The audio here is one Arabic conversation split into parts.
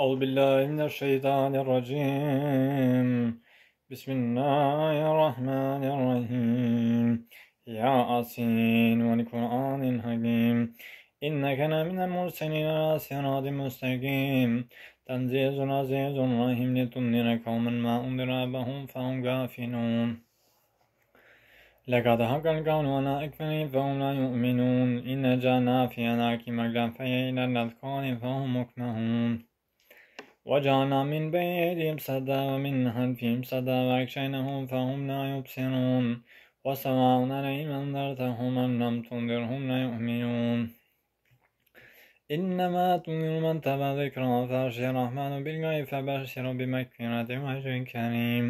أعوذ بالله من الشيطان الرجيم بسم الله الرحمن الرحيم يا أسين والقرآن الحكيم إنك من المرسلين على صراط مستقيم تنزيز عزيز رحيم لتنذر قوما ما أنذر أبهم فهم غافلون لقد حق القول على أكثرهم فهم لا يؤمنون إن جانا في أناك مجدا فهي إلى الاذكار فهم مكمهون وجعلنا من بين أيديهم سدا ومن خلفهم سدا وأغشيناهم فهم لا يبصرون وسواء عليهم أنذرتهم أم لم تنذرهم لا يؤمنون إنما تنذر من تبع ذكرى فأرشي الرحمن بالغيب فبشر بمكفرة وأجر كريم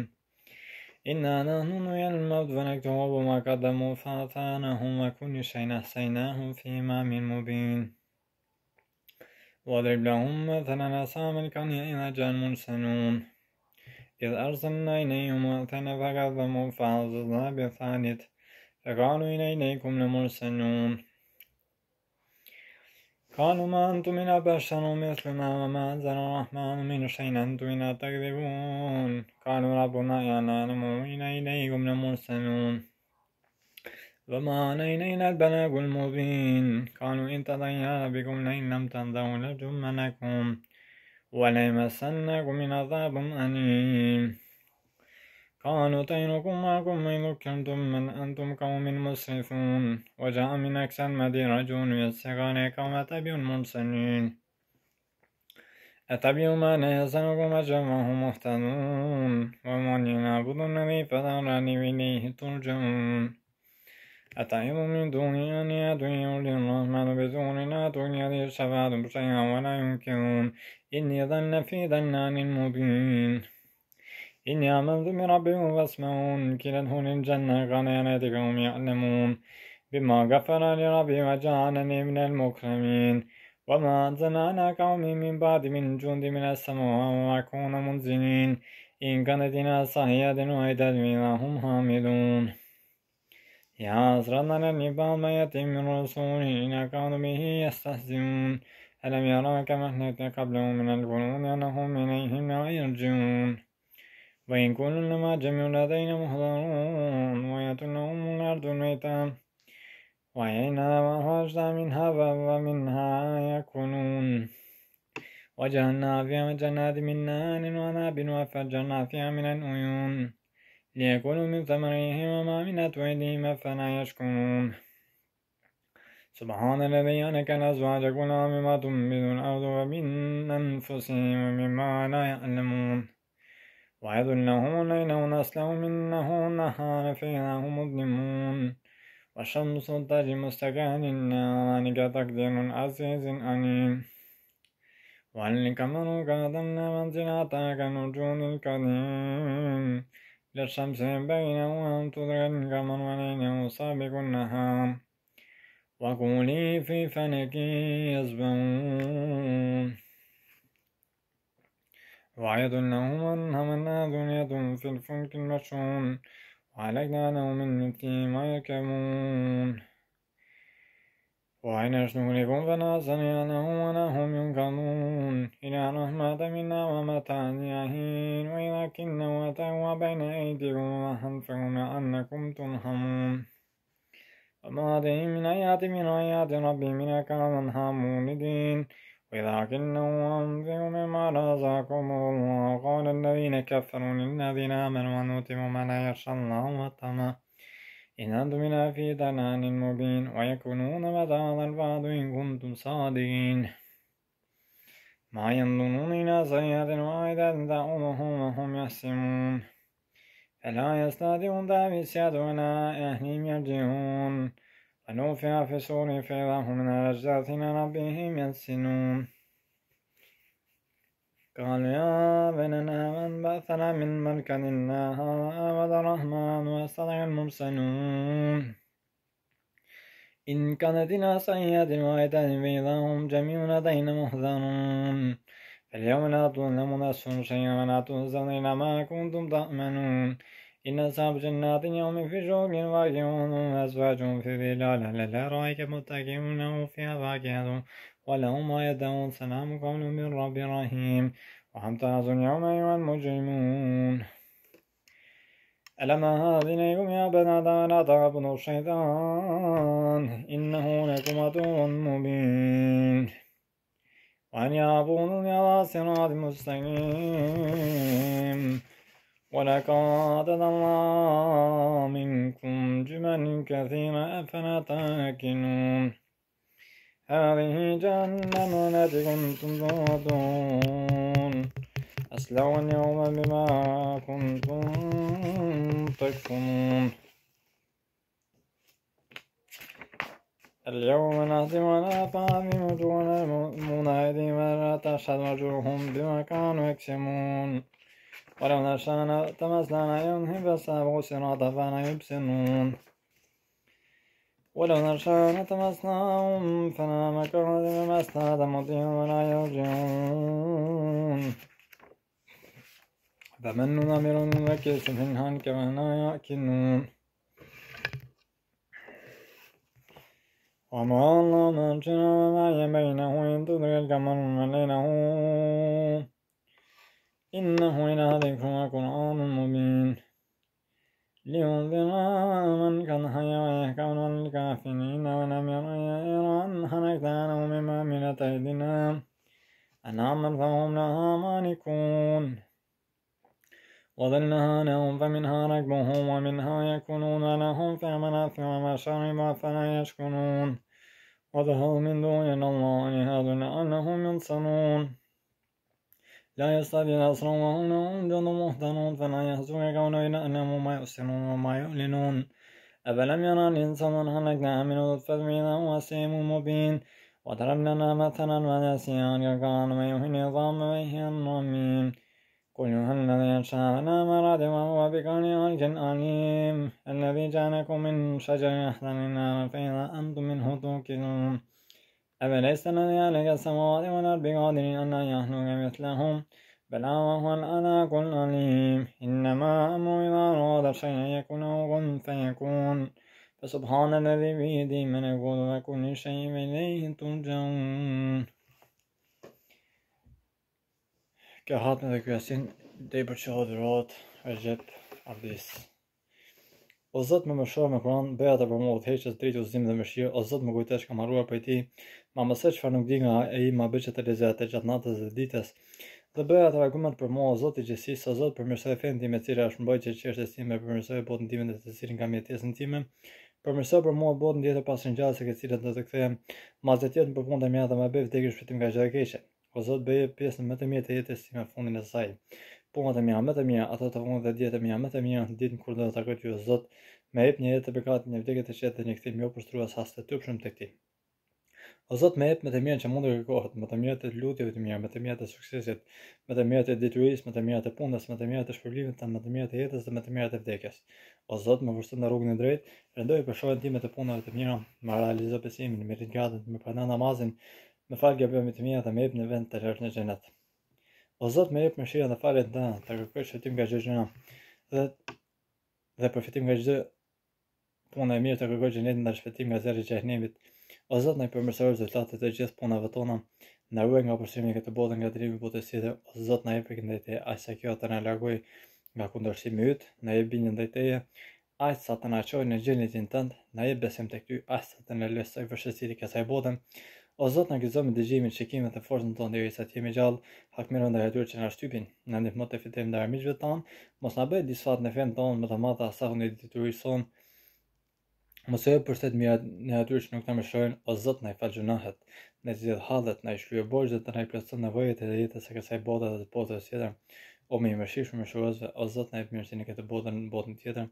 إنا نحن نحيي الموت ونكتب ما قدموا فأتاناهم وكل شيء أحصيناه في إمام مبين واضرب لهم مثلا أصحاب القرية إذا جاء المرسلون إذ أرسلنا إليهم مثلا فكذبوا فعززنا بثالث فقالوا إن إليكم لمرسلون قالوا ما أنتم من بشر مثلنا وما أنزل الرحمن من شيء أنتم من تكذبون قالوا ربنا يعلم إن إليكم لمرسلون وما علينا إلا البلاغ المبين قالوا إن تضيع بكم لئن لم تنتهوا لجمنكم وليمسنكم من عذاب أليم قالوا طيركم معكم من ذكرتم من أنتم قوم مسرفون وجاء من أقصى المدينة رجل يستغاث قوم أتبعوا المرسلين أتبعوا ما لا يسألكم وهم مهتدون ومن يعبد النبي فذرني إليه ترجعون أتعظ من دوني أن يدعي للرحمن بدون لا لي شباب شيئا ولا ينكرون إني ظن في ظنان مبين إني آمنت بربهم فاسمعون كلتهن الجنة غنيانات قوم يعلمون بما غفر لربي وجعلني من المكرمين وما أنزل على قومي من بعد من جند من السماء وأكون منزلين إن كانت إلى صحية واحدة هم حامدون يا حسرة على النفاق ما يأتي من رسول إن كانوا به يستهزئون ألم يروا كما أهلك قبلهم من القرون أنهم إليهم لا يرجعون وإن كل لما جميع لدينا محضرون ويتلهم الأرض ميتا وإنا وأخرجنا منها ومنها يكونون وجعلنا فيها جنات من نار وناب وفجرنا فيها من العيون ليأكلوا من ثمره وما من أيديهم أفلا يشكرون سبحان الذي أنك أزواجك كلها مما تنبذ الأرض ومن أنفسهم ومما لا يعلمون ويذلهم الليل ونسله منه النهار فيها هم مظلمون والشمس تجري مستقرا ذلك تقدير عزيز أليم والقمر قدمنا منزل أتاك النجوم القديم للشمس من بينهم وان تدرك القمر وليله سابق النهار وقولي في فلك يسبون وعيد لهم أن همنا ذرية في الفلك المشحون وعليك لهم من ما يركبون وعنشت لكم فنصنع له هم ينكرون إلى رحمة منا ومتاع يهين كنا وتوى بين أيديكم وخلفكم أنكم ترحمون وما هذه من آيات من آيات ربي من أكرمها موردين ولكنه أنفق مما رزقكم الله قال الذين كفروا للذين آمنوا ونوتموا ما لا يخشى الله وطمع إن أدمنا في دنان مبين ويكونون بدال البعض إن كنتم صادقين ما ينظرون إلى صيحة واحدة تأمهم وهم يحسمون فلا يستطيعون تعبسيات ولا أهلهم يرجعون ونوفي في سور فإذا هم من رجاتنا ربهم يحسنون قال يا بيننا من بعثنا من الله هذا الرحمن واستطيع المرسلون إن كانت إلى سيد واحدة بيضاهم هم جميع لدينا محذرون فاليوم لا تظلم نفس شيئا ولا تنزل إلى ما كنتم تأمنون إن أصحاب جنات يوم في شوق واقعون وأزواجهم في ظلال على الأرائك متكئون فيها فاكهة ولهم يدعون سلام قول من رب رحيم وامتازوا اليوم أيها المجرمون ألم أهد إليكم يا بني آدم لا تعبدوا الشيطان إنه لكم عدو مبين وأن يعبدوني على صراط مستقيم ولقد الله منكم جمل كثيرا أفلا تاكلون هذه جهنم التي كنتم توعدون أسلعوا اليوم بما كنتم تكفرون اليوم نهدم على فاهم وجوهنا المنادي لا تشهد وجوههم بما كانوا يكسمون ولو نشأنا تمسنا يوم هبس أبو صراط فانا ولو نشاء لتمسناهم فلا مكر بما أسناد مطيع ولا يرجعون فمن نمر نمكس منها كما لا يأكلون وما الله من جرى وما بينه إن تدرك من ليله إنه إلى ذكر قرآن مبين لينذر من قد حيا كون الكافرين ولم يرى أن حركنا لهم مما ملت أيدينا أن عمل فهم لها مالكون وظلها لهم فمنها ركبهم ومنها يكونون لهم ثمنة ومشارب فلا يشكرون وذهب من دون الله هذا لعلهم ينصرون لا يستطيع نصرهم وهم لهم جند مهتنون فلا يحزنك كونهم أنهم ما يؤسرون وما يعلنون أفلم يرى الإنسان أن خلقنا من نطفة بإذا هو مبين المبين وضربنا مثلا ونسي أن يقال ما يحيي العظام وهي الرميم قل يحيي الذي يشاء لنا مراد وهو بكل خلق عليم الذي جعلكم من شجر يحزن النار فإذا أنتم منه توكلون أفليس الذي أهلك السماوات والأرض بقادر أن يخلق مثلهم بل هو الألاك العليم إنما أمره إذا أراد شيئا يكون له كن فيكون فسبحان الذي بيده ملكوت وكل شيء إليه ترجعون كهاتنا ذكر ياسين دي برشاد رات رجب عبديس O Zot më mëshiron me Kur'an, bëja të promovoj të heqësh drejt usim dhe mëshirë. O Zot më kujtesh kam harruar për ti. Ma mëse çfarë nuk di nga ai, ma bëj të lezej atë gjatë natës dhe ditës. Dhe bëja ta argument për mua, O Zot i gjithësisë, O Zot për mëshirën e fëndit me cilën është mbajtë çështë si më përmirësoj botën time dhe të cilin kam jetesën në time. Për mëso për mua botën pas të pasrinjallës e këtë cilët në të këthejmë, ma zetjetën për punë të mjata me bëvë të ekri shpëtim nga gjithë e O Zot bëje pjesën më të mirë të jetës si në fundin e saj. më të mia më të mira, ato të vonë dhe dietë mia më të mira, ditën kur do të takoj ty O Zot, më jep një jetë të bekat, një vdekje të qetë një kthim jo përshtruas as të tyrshëm tek ti. O Zot më jep më të mirën që mund të kërkohet, më të mirën të lutjeve të mira, më të mirën të suksesit, më të mirën të detyrimit, më të mirën të punës, më të mirën të shpërblimit, më të mirën të jetës dhe më të mirën të vdekjes. O Zot, më vërtet në rrugën e drejtë, rendoj për shohën time të punave të mira, më realizo besimin, më rrit më pranë namazin, Me falë gabimit të mija dhe me jep në vend të rërë në gjenet. O Zot me jep më shira dhe falë të në të kërkër që nga gjithë gjenet. Dhe, dhe përfitim nga gjithë punë e mirë të kërkër gjenet në shpetim nga zeri gjenimit. O Zot në i përmërsër rezultatet të gjithë punëve tona në ruaj nga përshimi këtë botën nga drimi botësi o Zot në i përkën dhe te asa kjo të në largoj nga kundërshimi ytë, në i bindin dhe ajtë sa të në qojë në gjenitin tëndë, në i besim të këty, ajtë sa të në lësë i vërshësit kësaj bodën, O Zot na gëzoj me dëgjimin që kemi të fortë në tonë derisa të jemi gjallë, hakmirë ndaj atyre që na shtypin. Na ndihmo të fitojmë ndaj miqve ton, mos na bëj disfat në fem ton me të madha sa vendi i son. Mos e përshtet mirë në atyre që nuk na mëshojnë, o Zot na i fal gjunahet. Ne zgjidh hallet, na i shkruaj borxhet, të na i plotëson nevojat e jetës së kësaj bote dhe të botës tjetër. O mi i mëshirshëm, mëshiroze, o Zot na i mëshironi këtë botën, në botën tjetër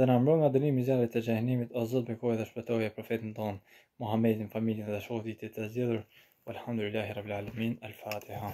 dhe në mbron nga dënimi i zjarrit të xhehenimit o Zot bekoj dhe shpëtoje profetin ton Muhammedin familjen dhe shoqëtit e të zgjedhur alhamdulillahi rabbil alamin al fatiha